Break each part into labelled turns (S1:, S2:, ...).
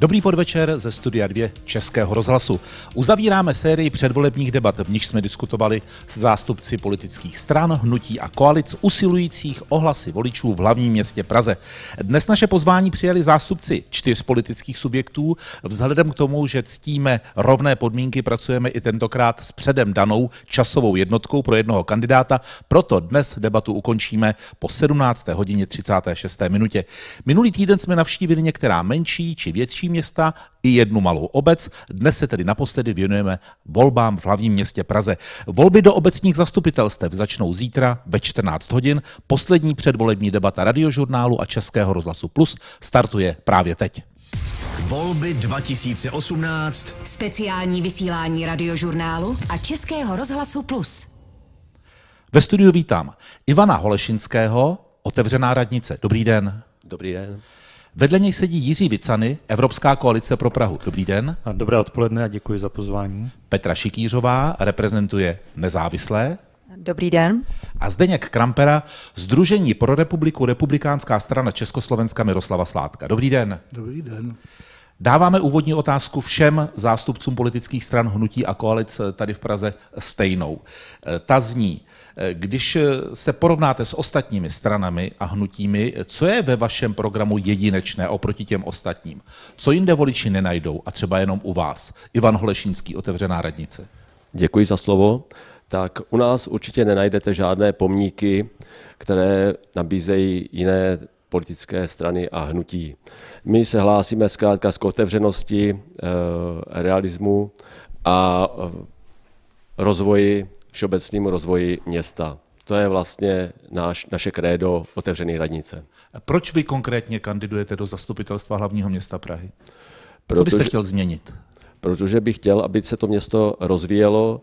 S1: Dobrý podvečer ze Studia 2 Českého rozhlasu. Uzavíráme sérii předvolebních debat, v nich jsme diskutovali s zástupci politických stran, hnutí a koalic usilujících o hlasy voličů v hlavním městě Praze. Dnes naše pozvání přijali zástupci čtyř politických subjektů. Vzhledem k tomu, že ctíme rovné podmínky, pracujeme i tentokrát s předem danou časovou jednotkou pro jednoho kandidáta, proto dnes debatu ukončíme po 17. hodině 36. minutě. Minulý týden jsme navštívili některá menší či větší města i jednu malou obec. Dnes se tedy naposledy věnujeme volbám v hlavním městě Praze. Volby do obecních zastupitelstev začnou zítra ve 14 hodin. Poslední předvolební debata radiožurnálu a Českého rozhlasu Plus startuje právě teď.
S2: Volby 2018. Speciální vysílání radiožurnálu a Českého rozhlasu Plus.
S1: Ve studiu vítám Ivana Holešinského, otevřená radnice. Dobrý den. Dobrý den. Vedle něj sedí Jiří Vicany, Evropská koalice pro Prahu. Dobrý den. A Dobré odpoledne a děkuji za pozvání. Petra Šikýřová reprezentuje nezávislé.
S3: Dobrý den.
S1: A Zdeněk Krampera, Združení pro republiku Republikánská strana Československa Miroslava Sládka. Dobrý den.
S4: Dobrý
S3: den.
S1: Dáváme úvodní otázku všem zástupcům politických stran, hnutí a koalic eh, tady v Praze stejnou. Eh, ta zní, eh, když se porovnáte s ostatními stranami a hnutími, co je ve vašem programu jedinečné oproti těm ostatním? Co jinde voliči nenajdou a třeba jenom u vás? Ivan Holešínský, otevřená radnice. Děkuji
S2: za slovo. Tak u nás určitě nenajdete žádné pomníky, které nabízejí jiné politické strany a hnutí. My se hlásíme zkrátka z otevřenosti, eh, realismu a eh, rozvoji, všeobecným rozvoji města. To je vlastně náš, naše krédo otevřené radnice.
S1: A proč vy konkrétně kandidujete do zastupitelstva hlavního města Prahy?
S2: Protože, Co byste chtěl změnit? Protože bych chtěl, aby se to město rozvíjelo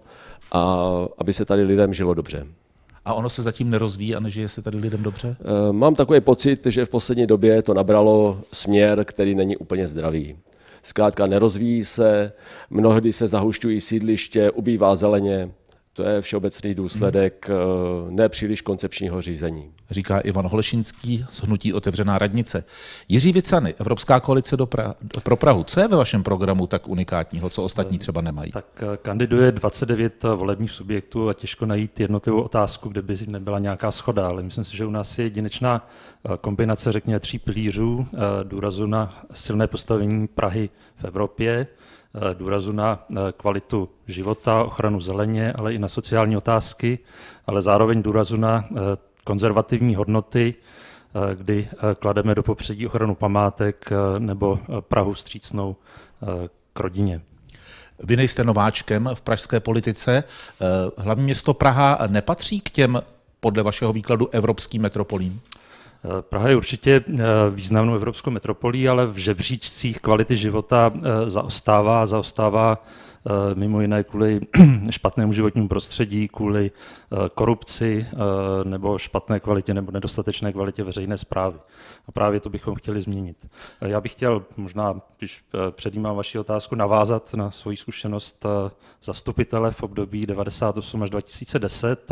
S2: a aby se tady lidem žilo dobře
S1: a ono se zatím nerozvíjí a nežije se tady lidem dobře?
S2: Eh, mám takový pocit, že v poslední době to nabralo směr, který není úplně zdravý. Zkrátka nerozvíjí se, mnohdy se zahušťují sídliště, ubývá zeleně, to je všeobecný důsledek hmm. Eh, nepříliš koncepčního řízení.
S1: Říká Ivan Holešinský z Hnutí Otevřená radnice. Jiří Vicany, Evropská koalice do pra- pro Prahu. Co je ve vašem programu tak unikátního, co ostatní eh, třeba nemají? Tak
S5: eh, kandiduje 29 volebních subjektů a těžko najít jednotlivou otázku, kde by nebyla nějaká schoda, ale myslím si, že u nás je jedinečná kombinace, řekněme, tří pilířů důrazu na silné postavení Prahy v Evropě, Eh, důrazu na eh, kvalitu života, ochranu zeleně, ale i na sociální otázky, ale zároveň důrazu na eh, konzervativní hodnoty, kdy klademe do popředí ochranu památek nebo Prahu
S1: střícnou k rodině. Vy nejste nováčkem v pražské politice. Hlavní město Praha nepatří k těm podle vašeho výkladu evropským metropolím? Praha je určitě eh, významnou evropskou metropolí, ale v žebříčcích
S5: kvality života eh, zaostává, zaostává eh, mimo jiné kvůli špatnému životnímu prostředí, kvůli korupci nebo špatné kvalitě nebo nedostatečné kvalitě veřejné zprávy. A právě to bychom chtěli změnit. Já bych chtěl možná, když předjímám vaši otázku, navázat na svoji zkušenost zastupitele v období 98 až 2010.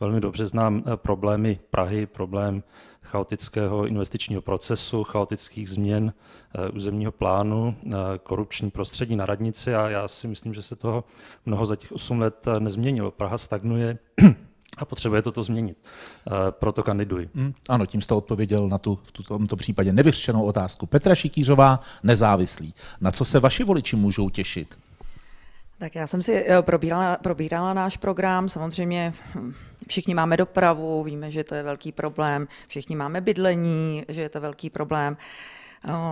S5: Velmi dobře znám problémy Prahy, problém chaotického investičního procesu, chaotických změn eh, územního plánu, eh, korupční prostředí na radnici a já si myslím, že se toho mnoho za těch 8 let eh, nezměnilo. Praha stagnuje, a potřebuje toto změnit. Proto kandiduji.
S1: Mm, ano, tím jste odpověděl na tu v tomto případě nevyřešenou otázku. Petra Šikířová, nezávislý. Na co se vaši voliči můžou těšit?
S3: Tak já jsem si eh, probírala, probírala náš program, samozřejmě hm, všichni máme dopravu, víme, že to je velký problém, všichni máme bydlení, že je to velký problém.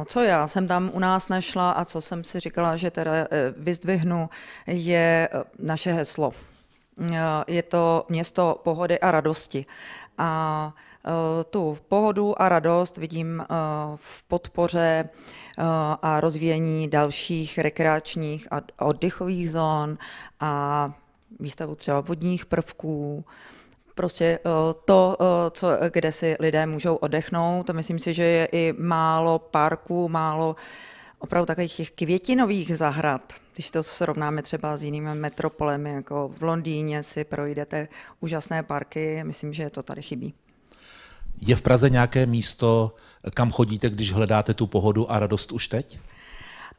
S3: Co já jsem tam u nás našla a co jsem si říkala, že teda eh, vyzdvihnu, je eh, naše heslo. Je to město pohody a radosti. A Eh, tu pohodu a radost vidím eh, v podpoře eh, a rozvíjení dalších rekreačních a oddechových zón a výstavu třeba vodních prvků, prostě to, co, kde si lidé můžou odechnout. Myslím si, že je i málo parků, málo opravdu takových těch květinových zahrad. Když to srovnáme třeba s jinými metropolemi, jako v Londýně si projdete úžasné parky, myslím, že to tady chybí.
S1: Je v Praze nějaké místo, kam chodíte, když hledáte tu pohodu a radost už teď?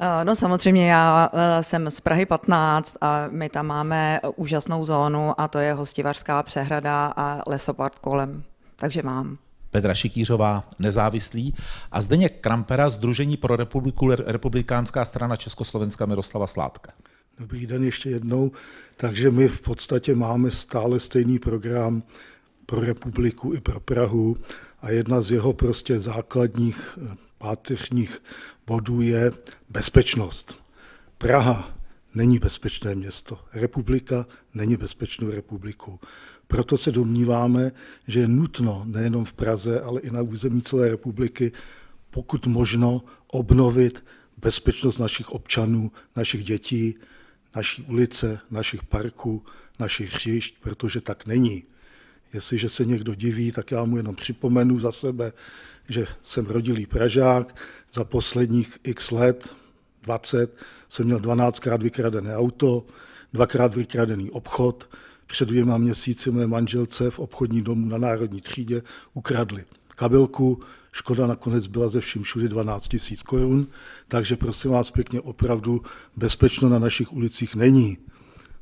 S3: Eh, no samozřejmě já eh, jsem z Prahy 15 a my tam máme úžasnou zónu a to je hostivařská přehrada a lesopart kolem, takže mám.
S1: Petra Šikýřová, nezávislý, a Zdeněk Krampera, Združení pro republiku Republikánská strana Československa Miroslava Sládka.
S4: Dobrý den ještě jednou. Takže my v podstatě máme stále stejný program pro republiku i pro Prahu a jedna z jeho prostě základních eh, páteřních bodů je bezpečnost. Praha není bezpečné město. Republika není bezpečnou republiku. Proto se domníváme, že je nutno nejenom v Praze, ale i na území celé republiky, pokud možno obnovit bezpečnost našich občanů, našich dětí, naší ulice, našich parků, našich hřišť, protože tak není. Jestliže se někdo diví, tak já mu jenom připomenu za sebe, že jsem rodilý Pražák, za posledních x let, 20, jsem měl 12krát vykradené auto, dvakrát vykradený obchod, před dvěma měsíci moje manželce v obchodní domu na Národní třídě ukradli kabelku, škoda nakonec byla ze vším všude 12 tisíc korun, takže prosím vás pěkně, opravdu bezpečno na našich ulicích není.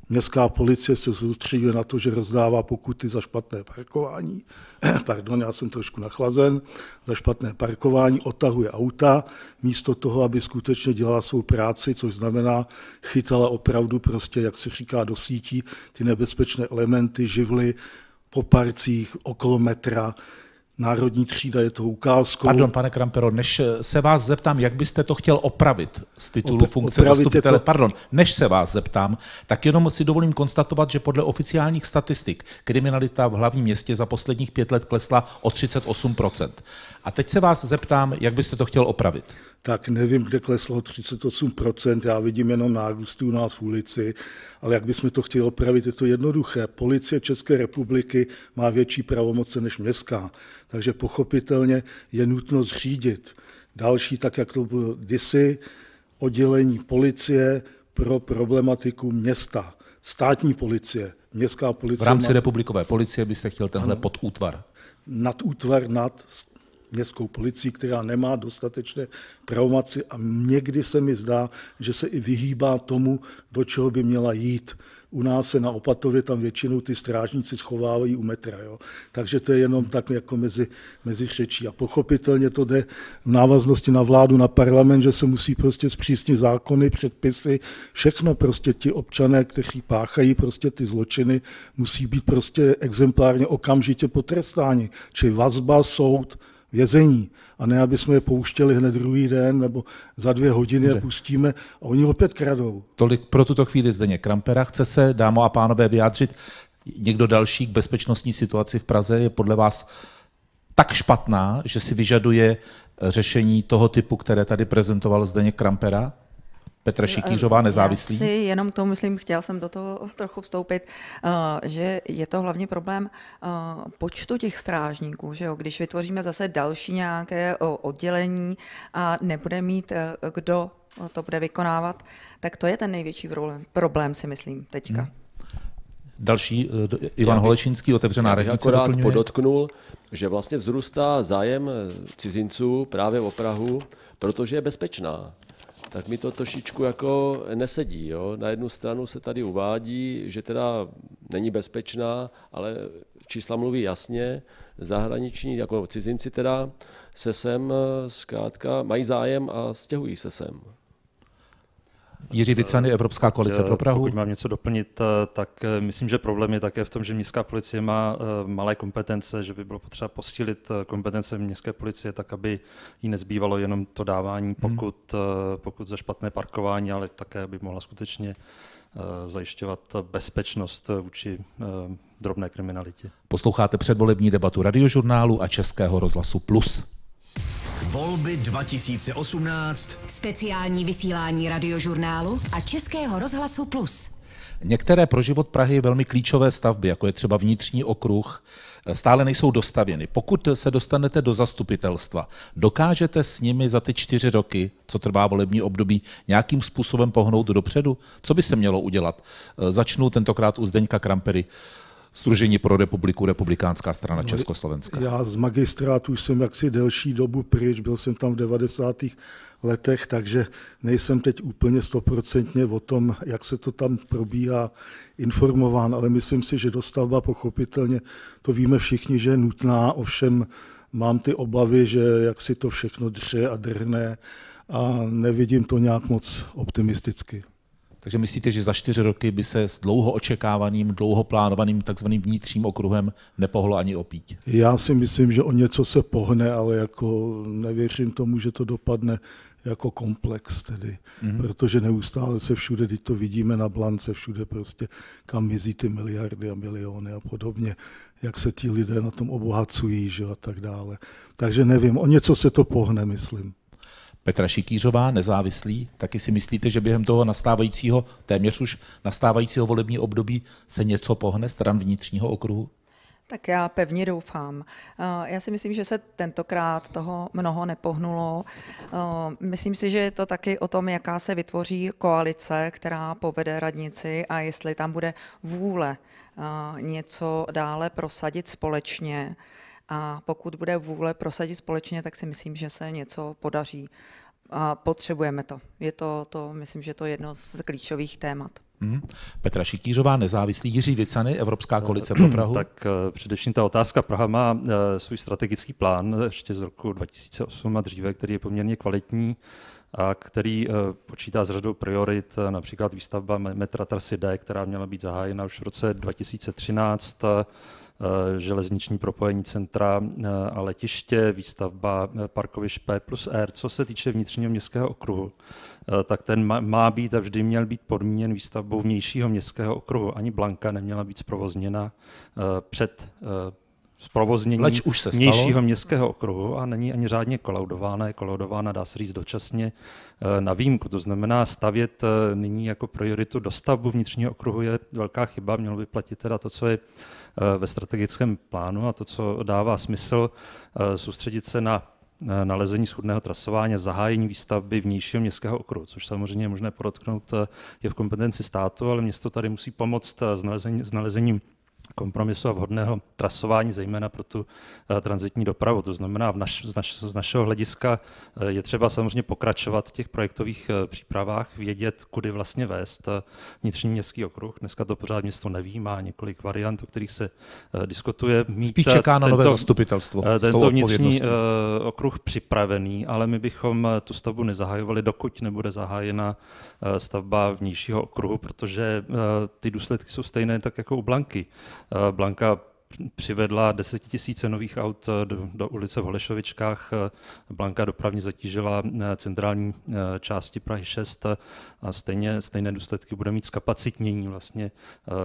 S4: Městská policie se soustředuje na to, že rozdává pokuty za špatné parkování. Pardon, já jsem trošku nachlazen. Za špatné parkování otahuje auta, místo toho, aby skutečně dělala svou práci, což znamená chytala opravdu prostě, jak se říká, do sítí ty nebezpečné elementy, živly po parcích, okolo metra,
S1: Národní třída je to ukázkou. Pardon, pane Krampero, než se vás zeptám, jak byste to chtěl opravit z titulu Opra- funkce zastupitele, to... pardon, než se vás zeptám, tak jenom si dovolím konstatovat, že podle oficiálních statistik kriminalita v hlavním městě za posledních pět let klesla o 38%. A teď se vás zeptám, jak byste to chtěl opravit
S4: tak nevím, kde kleslo 38%, já vidím jenom nárůsty u nás v ulici, ale jak bychom to chtěli opravit, je to jednoduché. Policie České republiky má větší pravomoce než městská, takže pochopitelně je nutno zřídit další, tak jak to bylo kdysi, oddělení policie pro problematiku města, státní policie, městská policie. V rámci má...
S1: republikové policie byste chtěl tenhle ano. podútvar?
S4: útvar, nad městskou policií, která nemá dostatečné pravomoci a někdy se mi zdá, že se i vyhýbá tomu, do čeho by měla jít. U nás se na Opatově tam většinou ty strážníci schovávají u metra. Jo. Takže to je jenom tak jako mezi, mezi řečí. A pochopitelně to jde v návaznosti na vládu, na parlament, že se musí prostě zpřísnit zákony, předpisy, všechno prostě ti občané, kteří páchají prostě ty zločiny, musí být prostě exemplárně okamžitě potrestáni. Či vazba, soud, vězení a ne, aby jsme je pouštěli hned druhý den nebo za dvě hodiny Dobře. a pustíme a oni opět kradou.
S1: Tolik pro tuto chvíli zdeně Krampera. Chce se, dámo a pánové, vyjádřit někdo další k bezpečnostní situaci v Praze je podle vás tak špatná, že si vyžaduje řešení toho typu, které tady prezentoval Zdeněk Krampera? Petra Šikýřová, eh, nezávislý? Já si
S3: jenom k tomu, myslím, chtěl jsem do toho trochu vstoupit, eh, že je to hlavně problém eh, počtu těch strážníků, že jo? když vytvoříme zase další nějaké oddělení a nebude mít kdo to bude vykonávat, tak to je ten největší problém, problém si myslím, teďka. Hmm.
S1: Další, Ivan Holečinský otevřená radnice. akorát doplňuje.
S2: podotknul, že vlastně vzrůstá zájem cizinců právě o Prahu, protože je bezpečná tak mi to trošičku jako nesedí. Jo? Na jednu stranu se tady uvádí, že teda není bezpečná, ale čísla mluví jasně, zahraniční, jako cizinci teda, se sem zkrátka mají zájem a stěhují se sem.
S1: Jiří Vicany, Evropská koalice pro Prahu. Pokud
S5: mám něco doplnit, eh, tak eh, myslím, že problém je také v tom, že městská policie má eh, malé kompetence, že by bylo potřeba posílit kompetence městské policie tak, aby jí nezbývalo jenom to dávání pokud, mhm. pokud za špatné parkování, ale také, aby mohla skutečně zajišťovat bezpečnost vůči drobné kriminalitě.
S1: Posloucháte předvolební debatu radiožurnálu a Českého rozhlasu Plus.
S2: Volby 2018. Speciální vysílání radiožurnálu a Českého rozhlasu Plus.
S1: Některé pro život Prahy velmi klíčové stavby, jako je třeba vnitřní okruh, stále nejsou dostavěny. Pokud se dostanete do zastupitelstva, dokážete s nimi za ty čtyři roky, co trvá volební období, nějakým způsobem pohnout dopředu? Co by se mělo udělat? Začnu tentokrát u Zdeňka Krampery. Stružení pro republiku, republikánská strana no, Československa.
S4: Já z magistrátu jsem jaksi delší dobu pryč, byl jsem tam v 90. letech, takže nejsem teď úplně stoprocentně o tom, jak se to tam probíhá, informován, ale myslím si, že dostavba pochopitelně, to víme všichni, že je nutná, ovšem mám ty obavy, že jak si to všechno dře a drhne a nevidím to nějak moc optimisticky.
S1: Takže myslíte, že za čtyři roky by se s dlouho očekávaným, dlouho plánovaným takzvaným vnitřním okruhem nepohlo ani opít?
S4: Já si myslím, že o něco se pohne, ale jako nevěřím tomu, že to dopadne jako komplex tedy, mm-hmm. protože neustále se všude, teď to vidíme na blance, všude prostě, kam mizí ty miliardy a miliony a podobně, jak se ti lidé na tom obohacují, že a tak dále. Takže nevím, o něco se to pohne, myslím.
S1: Petra Šikýřová, nezávislý, taky si myslíte, že během toho nastávajícího, téměř už nastávajícího volební období se něco pohne stran vnitřního okruhu?
S3: Tak já pevně doufám. Eh, já si myslím, že se tentokrát toho mnoho nepohnulo. Eh, myslím si, že je to taky o tom, jaká se vytvoří koalice, která povede radnici a jestli tam bude vůle eh, něco dále prosadit společně a pokud bude vůle prosadit společně, tak si myslím, že se něco podaří. A potřebujeme to. Je to, to myslím, že to je jedno z klíčových témat.
S1: Hmm. Petra Šikířová, nezávislý
S5: Jiří Vicany, Evropská koalice pro eh, Prahu. Tak eh, především ta otázka. Praha má eh, svůj strategický plán ještě z roku 2008 a dříve, který je poměrně kvalitní a který počítá s řadou priorit, například výstavba metra Trasy D, která měla být zahájena už v roce 2013, Eh, železniční propojení centra eh, a letiště, výstavba eh, parkovišť P plus R. Co se týče vnitřního městského okruhu, tak ten má být a vždy měl být podmíněn výstavbou vnějšího městského okruhu. Ani Blanka neměla být zprovozněna před zprovoznění Leč už se vnějšího městského okruhu a není ani řádně kolaudována. Je kolaudována, dá se říct, dočasně eh, na výjimku. To znamená, stavět eh, nyní jako prioritu dostavbu vnitřního okruhu je velká chyba. Mělo by platit teda to, co je eh, ve strategickém plánu a to, co dává smysl, soustředit se na nalezení schudného trasování, zahájení výstavby vnějšího městského okruhu, což samozřejmě je možné podotknout, je v kompetenci státu, ale město tady musí pomoct s, nalezením, s nalezením kompromisu a vhodného trasování, zejména pro tu eh, transitní dopravu. To znamená, v naš, z, naš, z našeho hlediska eh, je třeba samozřejmě pokračovat v těch projektových eh, přípravách, vědět, kudy vlastně vést vnitřní městský okruh. Dneska to pořád město neví, má několik variant, o kterých se diskutuje. Mít Spíš čeká na tento, nové zastupitelstvo. Tento vnitřní okruh připravený, ale my bychom tu stavbu nezahajovali, dokud nebude zahájena stavba vnějšího okruhu, protože ty důsledky jsou stejné tak jako u Blanky. Eh, Blanka přivedla desetitisíce nových aut eh, do, do ulice v Holešovičkách. Eh, Blanka dopravně zatížila centrální části Prahy 6 a stejně, stejné důsledky bude mít zkapacitnění vlastně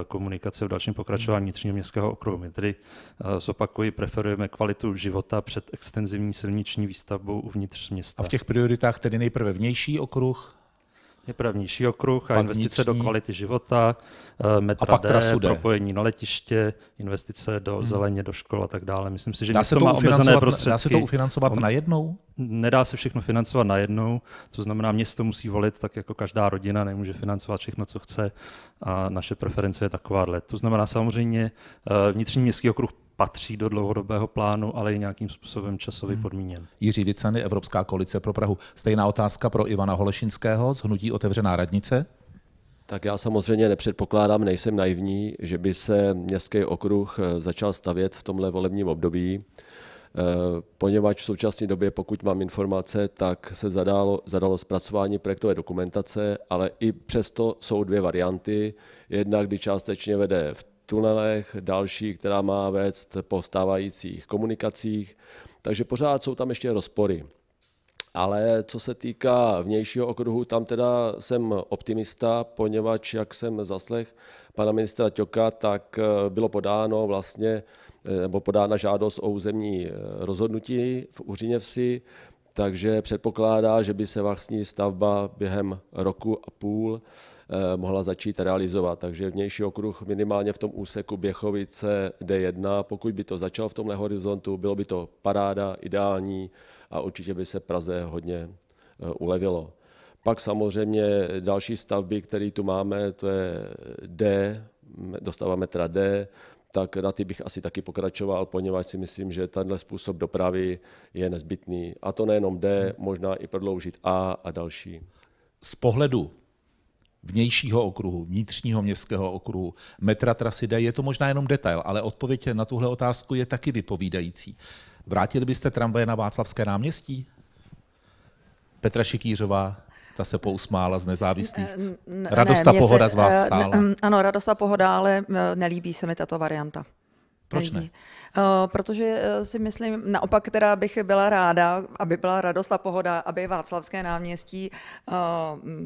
S5: komunikace v dalším pokračování vnitřního městského okruhu. My tedy zopakuji, preferujeme kvalitu života před extenzivní silniční výstavbou uvnitř města. A v těch
S1: prioritách tedy nejprve vnější okruh,
S5: je pravnější okruh a investice do kvality života, metra eh, a pak D, D. propojení na letiště, investice do hmm. zeleně, do škol a tak dále. Myslím si, že dá se to má omezené prostředky. Dá se to ufinancovat najednou? Nedá se všechno financovat najednou, co znamená, město musí volit, tak jako každá rodina nemůže financovat všechno, co chce a naše preference je takováhle. To znamená samozřejmě eh, vnitřní městský okruh patří do dlouhodobého plánu, ale je nějakým způsobem
S1: časově hmm. podmíněn. Jiří Vicany, Evropská koalice pro Prahu. Stejná otázka pro Ivana Holešinského z Hnutí Otevřená radnice.
S2: Tak já samozřejmě nepředpokládám, nejsem naivní, že by se městský okruh eh, začal stavět v tomhle volebním období, eh, poněvadž v současné době, pokud mám informace, tak se zadalo, zadalo zpracování projektové dokumentace, ale i přesto jsou dvě varianty. Jedna, kdy částečně vede v tunelech, další, která má vést po stávajících komunikacích. Takže pořád jsou tam ještě rozpory. Ale co se týká vnějšího okruhu, tam teda jsem optimista, poněvadž, jak jsem zaslech pana ministra Ťoka, tak eh, bylo podáno vlastně, eh, nebo podána žádost o územní eh, rozhodnutí v Uřiněvsi, takže předpokládá, že by se vlastní stavba během roku a půl eh, mohla začít realizovat. Takže vnější okruh minimálně v tom úseku Běchovice D1, pokud by to začalo v tomhle horizontu, bylo by to paráda, ideální a určitě by se Praze hodně eh, ulevilo. Pak samozřejmě další stavby, které tu máme, to je D, dostáváme teda D, tak na ty bych asi taky pokračoval, poněvadž si myslím, že tenhle způsob dopravy je nezbytný. A to nejenom D, možná i prodloužit A a další.
S1: Z pohledu vnějšího okruhu, vnitřního městského okruhu, metra trasy D, je to možná jenom detail, ale odpověď na tuhle otázku je taky vypovídající. Vrátili byste tramvaje na Václavské náměstí? Petra Šikýřová, ta se pousmála z nezávislých. Radost ne, Pohoda se, z vás eh, sála. Ne, mm,
S3: ano, a Pohoda, ale eh, nelíbí se mi tato varianta. Proč ne? Eh, protože si myslím, naopak která bych byla ráda, aby byla radost a pohoda, aby Václavské náměstí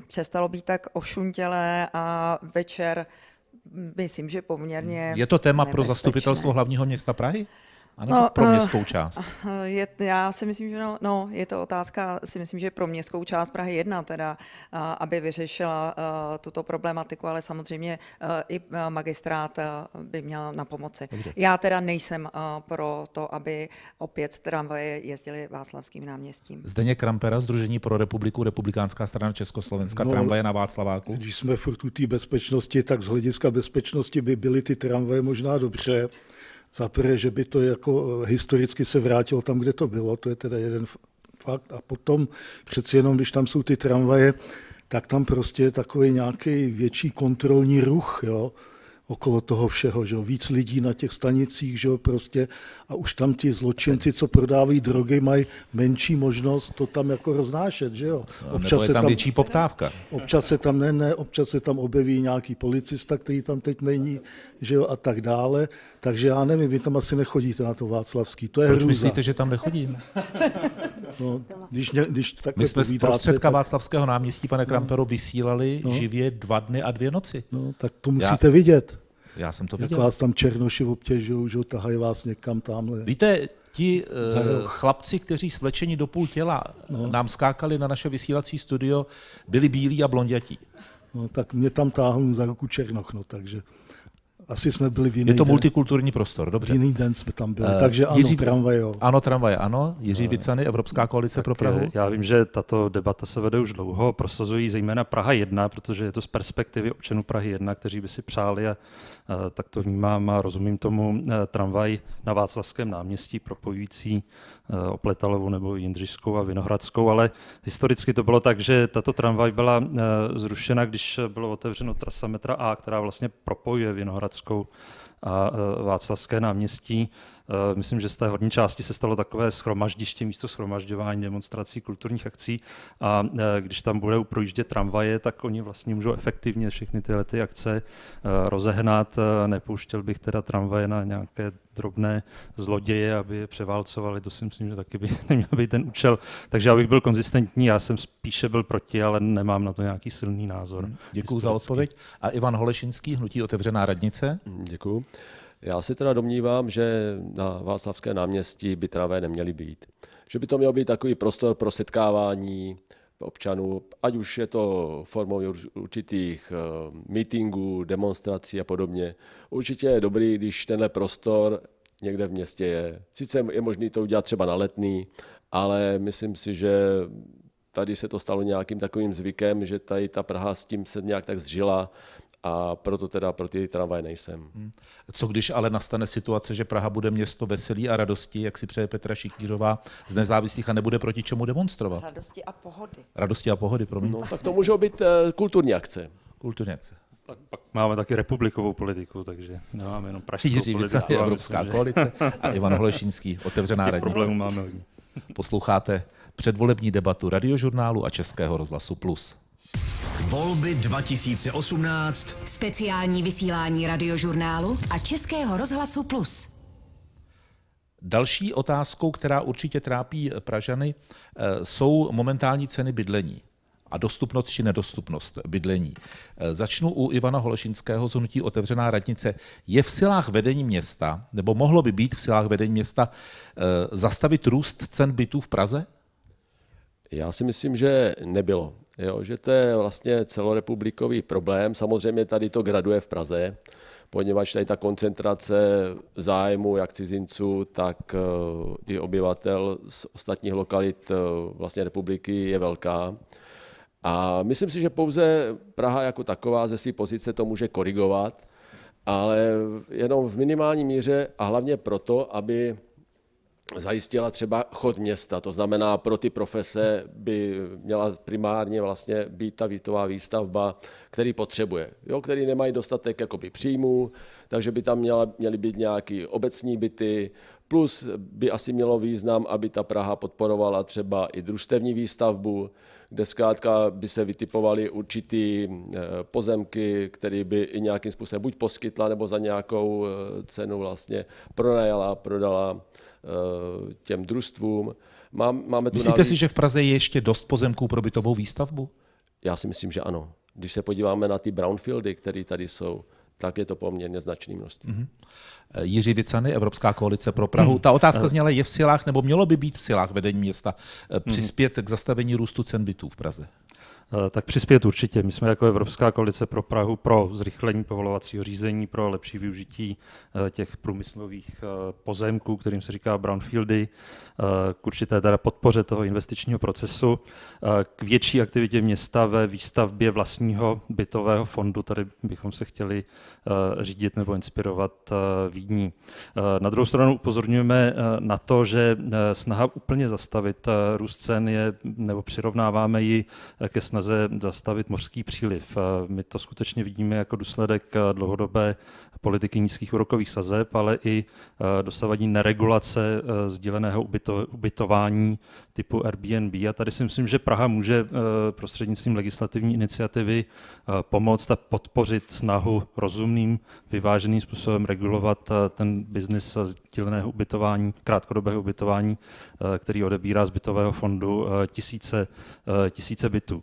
S3: přestalo být tak ošuntělé a večer myslím, že poměrně. Je to téma nebezpečné. pro zastupitelstvo
S1: hlavního města Prahy? Ano, no, pro eh, městskou část.
S3: Eh, je, já si myslím, že no, no, je to otázka, si myslím, že pro městskou část Prahy 1, teda, eh, aby vyřešila tuto problematiku, ale samozřejmě i magistrát by měl na pomoci. Dobře. Já teda nejsem pro to, aby opět tramvaje jezdily Václavským náměstím.
S1: Zdeně Krampera, Združení pro republiku, Republikánská strana Československa, no, tramvaje na Václaváku. Když
S4: jsme furt u té bezpečnosti, tak z hlediska bezpečnosti by byly ty tramvaje možná dobře. Za prvé, že by to jako eh, historicky se vrátilo tam, kde to bylo, to je teda jeden fakt. A potom přeci jenom, když tam jsou ty tramvaje, tak tam prostě je takový nějaký větší kontrolní ruch, jo okolo toho všeho, že jo, víc lidí na těch stanicích, že jo, prostě a už tam ti zločinci, co prodávají drogy, mají menší možnost to tam jako roznášet, že jo. No, občas je tam, tam větší poptávka. Občas se tam, ne, ne, občas se tam objeví nějaký policista, který tam teď není, že jo, a tak dále. Takže já nevím, vy tam asi nechodíte na to Václavský, to je Proč hrůza. myslíte,
S1: že tam nechodím? No, když, když My jsme z prostředka tak... Václavského náměstí, pane no. Krampero, no, vysílali no, živě dva dny a dvě noci. No, tak to musíte já, vidět. Já jsem to Jak vás
S4: tam černoši obtěžují, že tahají vás někam tamhle.
S1: Víte, ti uh, chlapci, kteří svlečeni do půl těla no. nám skákali na naše vysílací studio, byli bílí a blondětí.
S4: No, tak mě tam táhnu za ruku Černoch, no, takže asi
S1: jsme byli v jiný Je to den. multikulturní prostor, dobře. V jiný den jsme tam byli, uh, takže ano, Jiří, tramvaj, jo. Ano, tramvaj,
S5: ano. Jiří Vicany, Evropská koalice pro eh, Prahu. Já vím, že tato debata se vede už dlouho, prosazují zejména Praha 1, protože je to z perspektivy občanů Prahy 1, kteří by si přáli a tak to vnímám a rozumím tomu eh, tramvaj na Václavském náměstí propojující Opletalovu nebo Jindřišskou a Vinohradskou, ale historicky to bylo tak, že tato tramvaj byla zrušena, když bylo otevřeno trasa metra A, která vlastně propojuje Vinohradskou a e, Václavské náměstí. Eh, myslím, že z té horní části se stalo takové schromaždiště, místo schromažďování demonstrací, kulturních akcí a eh, když tam budou projíždět tramvaje, tak oni vlastně můžou efektivně všechny tyhle ty akce eh, rozehnat. Nepouštěl bych teda tramvaje na nějaké drobné zloděje, aby je převálcovali, to si myslím, že taky by neměl být ten účel. Takže abych byl konzistentní, já jsem spíše byl proti, ale nemám na to
S1: nějaký silný názor. Děkuji za odpověď. A Ivan Holešinský, Hnutí otevřená radnice.
S2: Děkuji. Já si teda domnívám, že na Václavské náměstí by travé neměly být. Že by to měl být takový prostor pro setkávání občanů, ať už je to formou určitých eh, meetingů, demonstrací a podobně. Určitě je dobrý, když tenhle prostor někde v městě je. Sice je možné to udělat třeba na letný, ale myslím si, že tady se to stalo nějakým takovým zvykem, že tady ta Praha s tím se nějak tak zžila, a proto teda pro ty tramvaje nejsem. Hmm. Co
S1: když ale nastane situace, že Praha bude město veselí a radosti, jak si přeje Petra Šichtířová z nezávislých a nebude proti čemu demonstrovat?
S3: Radosti a pohody.
S1: Radosti a pohody, promiň. No, tak to můžou být eh, kulturní akce. Kulturní akce. Tak pak máme taky republikovou politiku, takže nemáme jenom pražskou Jiří politiku. Jiří Evropská myslím, koalice a Ivan Holešinský, otevřená radnice. problémů máme hodně. Posloucháte předvolební debatu radiožurnálu a Českého rozhlasu Plus.
S2: Volby 2018. Speciální vysílání radiožurnálu a Českého rozhlasu Plus.
S1: Další otázkou, která určitě trápí Pražany, eh, jsou momentální ceny bydlení a dostupnost či nedostupnost bydlení. Eh, začnu u Ivana Holešinského z Hnutí Otevřená radnice. Je v silách vedení města, nebo mohlo by být v silách vedení města, eh, zastavit růst cen bytů v Praze?
S2: Já si myslím, že nebylo. Jo, že to je vlastně celorepublikový problém. Samozřejmě tady to graduje v Praze, poněvadž tady ta koncentrace zájmu jak cizinců, tak eh, i obyvatel z ostatních lokalit eh, vlastně republiky je velká. A myslím si, že pouze Praha jako taková ze své pozice to může korigovat, ale jenom v minimální míře a hlavně proto, aby zajistila třeba chod města. To znamená, pro ty profese by měla primárně vlastně být ta výtová výstavba, který potřebuje, jo, který nemají dostatek jakoby příjmů, takže by tam měla, měly být nějaké obecní byty, plus by asi mělo význam, aby ta Praha podporovala třeba i družstevní výstavbu, kde zkrátka by se vytipovaly určitý eh, pozemky, které by i nějakým způsobem buď poskytla nebo za nějakou eh, cenu vlastně pronajala, prodala eh, těm družstvům. Mám, máme tu Myslíte navíc... si, že
S1: v Praze je ještě dost pozemků pro bytovou výstavbu? Já si
S2: myslím, že ano. Když se podíváme na ty brownfieldy, které tady jsou, tak je to poměrně značný množství. Mm-hmm. Jiří Vicany, Evropská koalice pro Prahu. Mm. Ta otázka eh.
S1: zněla, je v silách, nebo mělo by být v silách vedení města eh, mhm. přispět mm-hmm. k zastavení růstu cen bytů v Praze? Eh, tak přispět
S5: určitě. My jsme jako Evropská koalice pro Prahu pro zrychlení povolovacího řízení, pro lepší využití eh, těch průmyslových eh, pozemků, kterým se říká brownfieldy, k určité teda podpoře toho investičního procesu, k větší aktivitě města ve výstavbě vlastního bytového fondu. Tady bychom se chtěli řídit nebo inspirovat Vídní. Na druhou stranu upozorňujeme na to, že snaha úplně zastavit růst cen je, nebo přirovnáváme ji ke snahu snaze zastavit mořský příliv. My to skutečně vidíme jako důsledek eh, dlouhodobé politiky nízkých úrokových sazeb, ale i eh, dosavadní neregulace eh, sdíleného ubyto, ubytování typu Airbnb. A tady si myslím, že Praha může prostřednictvím legislativní iniciativy pomoct a podpořit snahu rozumným, vyváženým způsobem regulovat ten biznis sdíleného ubytování, krátkodobého ubytování, který odebírá z bytového fondu tisíce, tisíce bytů.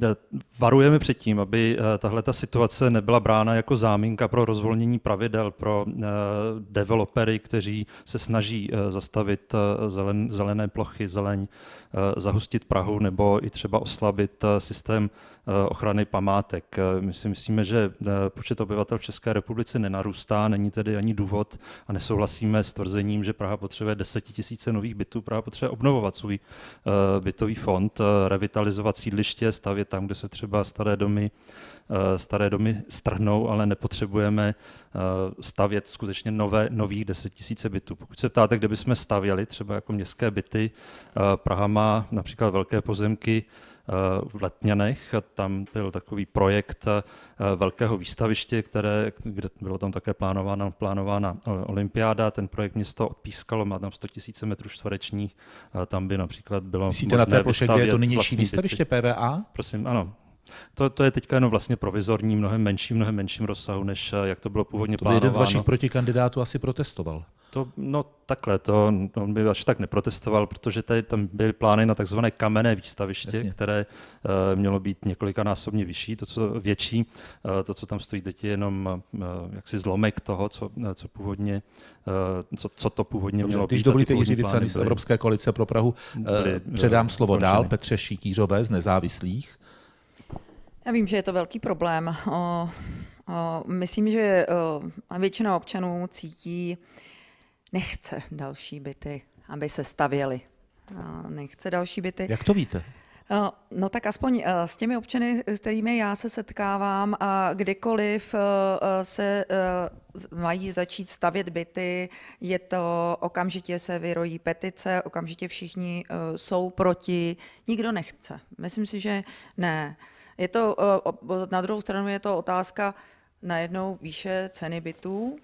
S5: Eh, varujeme před tím, aby eh, tahle ta situace nebyla brána jako záminka pro rozvolnění pravidel pro eh, developery, kteří se snaží zastavit zelené plochy, zeleň, zahustit Prahu nebo i třeba oslabit systém ochrany památek. My si myslíme, že počet obyvatel v České republice nenarůstá, není tedy ani důvod a nesouhlasíme s tvrzením, že Praha potřebuje desetitisíce nových bytů, Praha potřebuje obnovovat svůj bytový fond, revitalizovat sídliště letiště, stavět tam, kde se třeba staré domy, eh, staré domy strhnou, ale nepotřebujeme eh, stavět skutečně nové, nových 10 tisíce bytů. Pokud se ptáte, kde bychom stavěli, třeba jako městské byty, eh, Praha má například velké pozemky, v Letněnech. Tam byl takový projekt eh, velkého výstaviště, které, kde bylo tam také plánována, plánována olympiáda. Ten projekt město odpískalo, má tam 100 000 metrů čtverečních. Tam by například bylo Myslíte na té ploše, kde je to nynější výstaviště
S1: PVA? Prosím, ano,
S5: to, to je teďka jenom vlastně provizorní, mnohem menší, mnohem menším rozsahu, než eh, jak to bylo původně to plánováno. jeden z vašich
S1: protikandidátů asi protestoval.
S5: To, no takhle, to on by až tak neprotestoval, protože tady tam byly plány na takzvané kamenné výstaviště, Jasně. které uh, mělo být několikanásobně vyšší, to, co větší, uh, to, co tam stojí teď je jenom uh, jaksi zlomek toho, co, uh, co původně, uh, co, co to původně Dobře, mělo když být. Když dovolíte Jiří Vicany z Evropské
S1: koalice pro Prahu, uh, byli, předám slovo končeny. dál Petře Šítířové z Nezávislých.
S3: Já vím, že je to velký problém. Myslím, že většina občanů cítí, nechce další byty, aby se stavěly. Nechce další byty. Jak to víte? No tak aspoň e, s těmi občany, s kterými já se setkávám a kdykoliv e, e, se mají začít stavět byty, je to okamžitě se vyrojí petice, okamžitě všichni jsou proti, nikdo nechce. Myslím si, že ne. Je to, eh, na druhou stranu je to otázka najednou výše ceny bytů.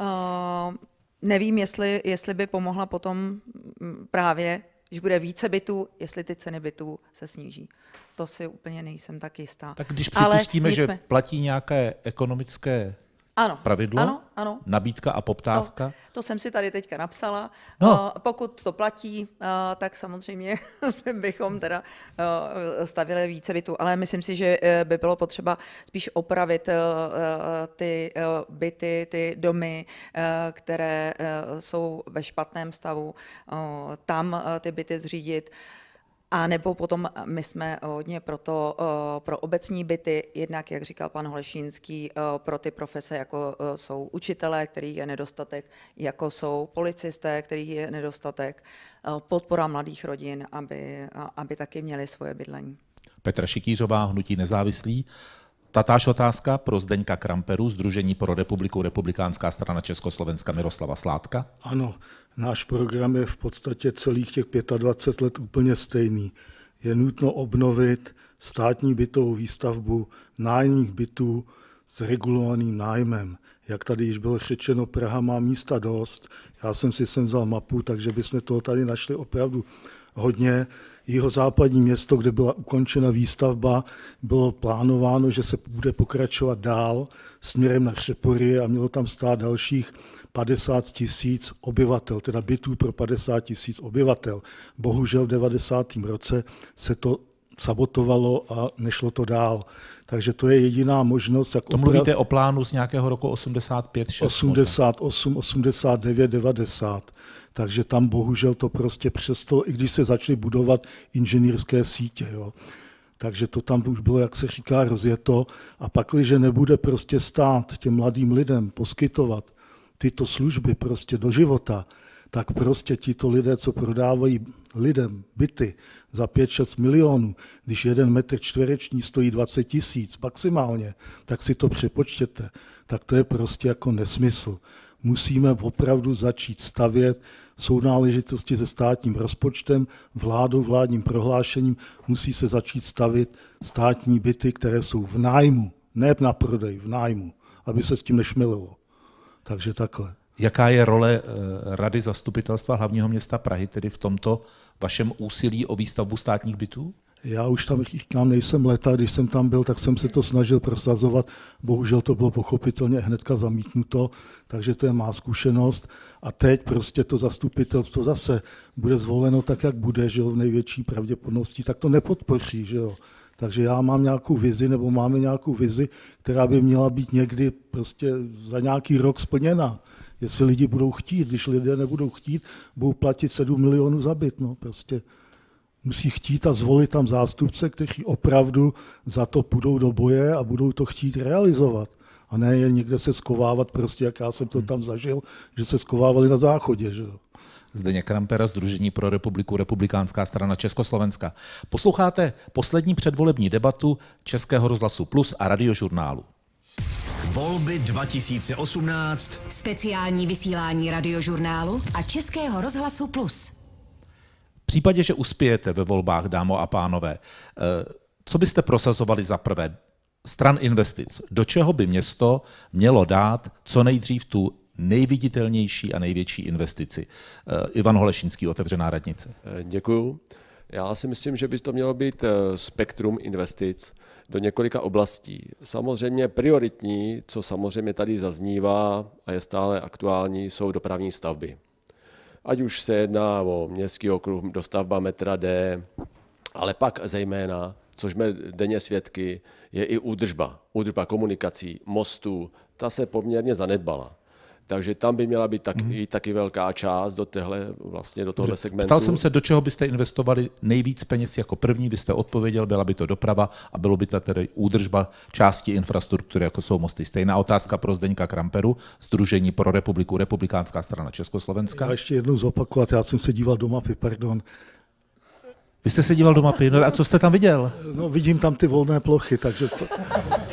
S3: Eh, nevím, jestli, jestli by pomohla potom mm, právě, když bude více bytů, jestli ty ceny bytů se sníží. To si úplně nejsem tak jistá. Tak když připustíme, Ale že
S1: platí nějaké ekonomické ano. Pravidlo? Ano, ano. Nabídka a poptávka? To,
S3: to jsem si tady teďka napsala. No. Pokud to platí, tak samozřejmě bychom teda stavili více bytů, ale myslím si, že e, by bylo potřeba spíš opravit e, e, ty byty, ty domy, které jsou ve špatném stavu, tam ty byty zřídit. A nebo potom eh, my jsme eh, hodně proto eh, pro obecní byty, jednak, jak říkal pan Holešínský, pro ty profese, jako jsou učitelé, kterých je nedostatek, jako jsou policisté, kterých je nedostatek, podpora mladých rodin, aby, aby taky měli svoje bydlení.
S1: Petra Šikýřová, Hnutí nezávislí. Tatáž otázka pro Zdeňka Kramperu, Združení pro republiku Republikánská strana Československa Miroslava Sládka.
S4: Ano, Náš program je v podstatě celých těch 25 let úplně stejný. Je nutno obnovit státní bytovou výstavbu nájemních bytů s regulovaným nájmem. Jak tady již bylo řečeno, Praha má místa dost. Já jsem si sem vzal mapu, takže bychom toho tady našli opravdu hodně jeho západní město, kde byla ukončena výstavba, bylo plánováno, že se bude pokračovat dál směrem na Křepory a mělo tam stát dalších 50 tisíc obyvatel, teda bytů pro 50 tisíc obyvatel. Bohužel v 90. roce se to sabotovalo a nešlo to dál. Takže to je jediná možnost. Jak to opra... mluvíte
S1: o plánu z nějakého roku 85, 6,
S4: 88, 89, 90. Takže tam bohužel to prostě přesto, i když se začaly budovat inženýrské sítě. Jo. Takže to tam už bylo, jak se říká, rozjeto. A pakliže nebude prostě stát těm mladým lidem poskytovat tyto služby prostě do života, tak prostě tito lidé, co prodávají lidem byty za 5-6 milionů, když jeden metr čtvereční stojí 20 tisíc maximálně, tak si to přepočtěte, tak to je prostě jako nesmysl. Musíme opravdu začít stavět sounáležitosti se státním rozpočtem, vládou, vládním prohlášením, musí se začít stavit státní byty, které jsou v nájmu, ne na prodej, v nájmu, aby se s tím nešmililo. Takže takhle
S1: jaká je role eh, Rady zastupitelstva hlavního města Prahy, tedy v tomto vašem úsilí o výstavbu státních bytů?
S4: Já už tam říkám, nejsem leta, když jsem tam byl, tak jsem se to snažil prosazovat. Bohužel to bylo pochopitelně hnedka zamítnuto, takže to je má zkušenost. A teď prostě to zastupitelstvo zase bude zvoleno tak, jak bude, že jo, v největší pravděpodobnosti, tak to nepodpoří, že jo. Takže já mám nějakou vizi, nebo máme nějakou vizi, která by měla být někdy prostě za nějaký rok splněna jestli lidi budou chtít. Když lidé nebudou chtít, budou platit 7 milionů za byt. No, prostě musí chtít a zvolit tam zástupce, kteří opravdu za to půjdou do boje a budou to chtít realizovat. A ne je někde se skovávat, prostě jak já jsem to tam zažil, že se skovávali na záchodě. Že?
S1: Zdeněk Krampera, Združení pro republiku, Republikánská strana Československa. Posloucháte poslední předvolební debatu Českého rozhlasu Plus a radiožurnálu.
S2: Volby 2018. Speciální vysílání radiožurnálu a Českého rozhlasu Plus.
S1: V případě, že uspějete ve volbách, dámo a pánové, eh, co byste prosazovali za prvé? Stran investic. Do čeho by město mělo dát co nejdřív tu nejviditelnější a největší investici? Eh, Ivan Holešinský, otevřená
S2: radnice. Eh, děkuju. Já si myslím, že by to mělo být spektrum investic do několika oblastí. Samozřejmě prioritní, co samozřejmě tady zaznívá a je stále aktuální, jsou dopravní stavby. Ať už se jedná o městský okruh, dostavba metra D, ale pak zejména, což jsme denně svědky, je i údržba. Údržba komunikací, mostů, ta se poměrně zanedbala. Takže tam by měla být taky, mm-hmm. taky velká část do, téhle, vlastně do tohle segmentu. Ptal jsem se,
S1: do čeho byste investovali nejvíc peněz jako první. Vy jste odpověděl, byla by to doprava a bylo by to tedy údržba části infrastruktury, jako jsou mosty. Stejná otázka pro Zdeňka Kramperu, Združení pro republiku, Republikánská strana Československa. Já
S4: ještě jednou zopakovat, já jsem se díval do mapy,
S1: pardon. Vy jste se díval do mapy, no a co jste tam viděl?
S4: No vidím tam ty volné plochy, takže... To...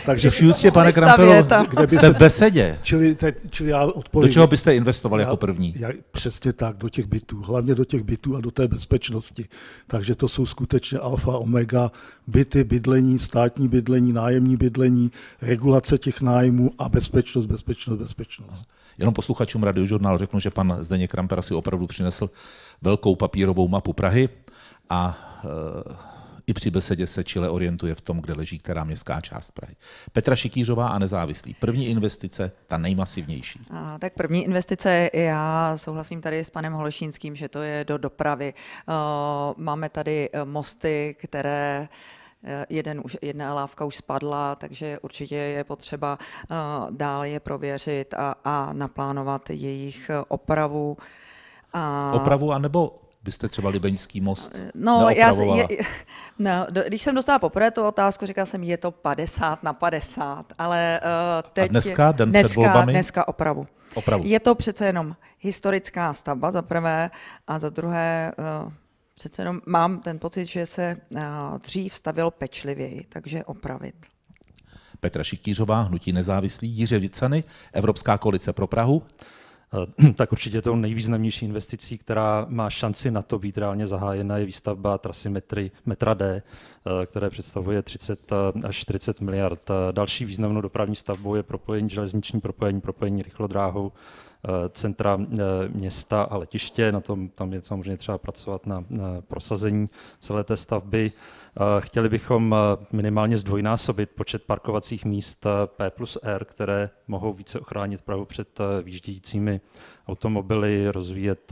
S4: Takže v úctě, pane Krampelo, kde by se, v besedě. Čili, te, čili já odpovím. Do čeho byste investoval já, jako první? Já, přesně tak, do těch bytů. Hlavně do těch bytů a do té bezpečnosti. Takže to jsou skutečně alfa, omega, byty, bydlení, státní bydlení, nájemní bydlení, regulace těch nájmů a bezpečnost, bezpečnost, bezpečnost.
S1: Jenom posluchačům radiožurnálu řeknu, že pan Zdeněk Krampera si opravdu přinesl velkou papírovou mapu Prahy a eh, i při besedě se Chile orientuje v tom, kde leží která městská část Prahy. Petra Šikýřová a nezávislý. První investice, ta nejmasivnější.
S3: A, tak první investice, já souhlasím tady s panem Holešínským, že to je do dopravy. Uh, máme tady eh, mosty, které eh, jeden už, jedna lávka už spadla, takže určitě je potřeba uh, dál je prověřit a, a naplánovat jejich opravu. A... Opravu
S1: anebo byste třeba Libeňský most eh, no, já je,
S3: no, Když jsem dostala poprvé tu otázku, říkala jsem, je to 50 na 50, ale uh, teď... A dneska, den dneska, před volbami? Dneska opravu. opravu. Je to přece jenom historická stavba za prvé a za druhé... Uh, Přece jenom mám ten pocit, že se uh, dřív stavil pečlivěji, takže opravit.
S1: Petra Šikířová, Hnutí nezávislí, Jiře Vicany, Evropská koalice
S5: pro Prahu. Eh, tak určitě tou nejvýznamnější investicí, která má šanci na to být reálně zahájena, je výstavba trasy metry, metra D, eh, které představuje 30 eh, až 40 miliard. Další významnou dopravní stavbou je propojení železniční propojení, propojení rychlodráhou centra města a letiště. Na tom tam je samozřejmě třeba pracovat na prosazení celé té stavby. Eh, chtěli bychom eh, minimálně zdvojnásobit počet parkovacích míst eh, P plus R, které mohou více ochránit Prahu před výždějícími automobily, rozvíjet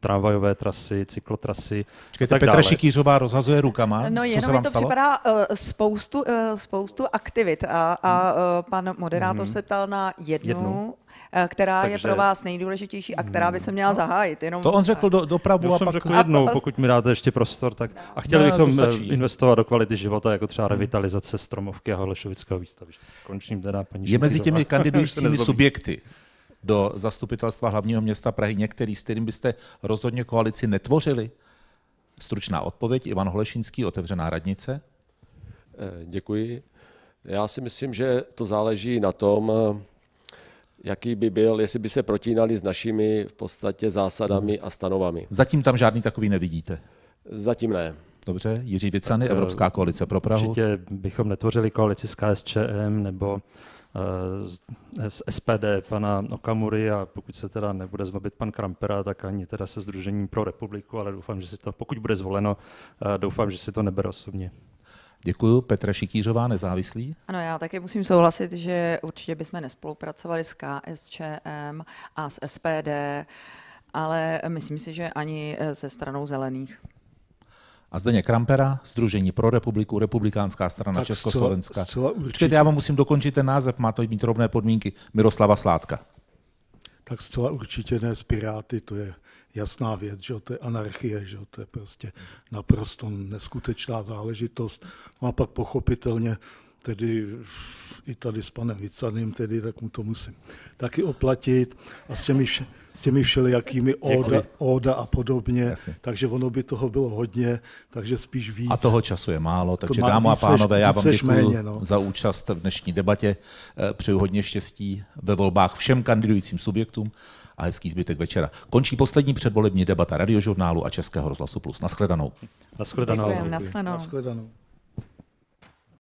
S5: tramvajové trasy,
S1: cyklotrasy. Čekajte, Petra Šikýřová rozhazuje rukama. No, jenom Co se vám mi to stalo?
S3: připadá uh, spoustu, uh, spoustu aktivit a, a uh, pan moderátor mm-hmm. se ptal na jednu, jednu. Eh, která Takže... je pro vás nejdůležitější a která by se měla hmm. no. zahájit. Jenom to on řekl do, dopravu Já a jsem pak... řekl jednou,
S5: pokud mi dáte ještě prostor, tak... A chtěli no, bychom eh, investovat do kvality života, jako třeba hmm. revitalizace
S1: stromovky a Holešovického výstavy. Končím teda, paní Je mezi těmi kandidujícími subjekty do zastupitelstva hlavního města Prahy některý, s kterým byste rozhodně koalici netvořili? Stručná odpověď, Ivan Holešinský, otevřená radnice.
S2: Eh, děkuji. Já si myslím, že to záleží na tom, jaký by byl, jestli by se protínali s našimi v podstatě zásadami hmm. a stanovami. Zatím
S1: tam žádný takový
S2: nevidíte? Zatím ne. Dobře, Jiří Vicany, eh, Evropská koalice pro Prahu.
S1: Určitě bychom
S5: netvořili koalici s KSČM nebo z eh, SPD pana Okamury a pokud se teda nebude zlobit pan Krampera, tak ani teda se Združením pro republiku, ale doufám, že si to, pokud bude zvoleno, eh, doufám, že si to nebere osobně. Děkuji. Petra Šikířová,
S1: nezávislí.
S3: Ano, já taky musím souhlasit, že určitě bychom nespolupracovali s KSČM a s SPD, ale myslím si, že ani eh, se stranou zelených.
S1: A Zdeně Krampera, Združení pro republiku, Republikánská strana tak Československa. Zcela, zcela určitě. já vám musím dokončit ten název, má to mít rovné podmínky. Miroslava Sládka.
S4: Tak zcela určitě ne s Piráty, to je jasná věc, že to je anarchie, že to je prostě naprosto neskutečná záležitost. No a pak pochopitelně tedy i tady s panem Vicaným, tedy, tak mu to musím taky oplatit a s těmi, vše, s těmi všelijakými óda, óda a podobně, Jasně. takže ono by toho bylo hodně, takže spíš víc. A toho času je málo, takže má dámo a pánové, já vám děkuji méně, no. za
S1: účast v dnešní debatě, eh, přeju hodně štěstí ve volbách všem kandidujícím subjektům a hezký zbytek večera. Končí poslední předvolební debata radiožurnálu a Českého rozhlasu Plus. Naschledanou. Naschledanou. Naschledanou. Naschledanou.
S4: Naschledanou.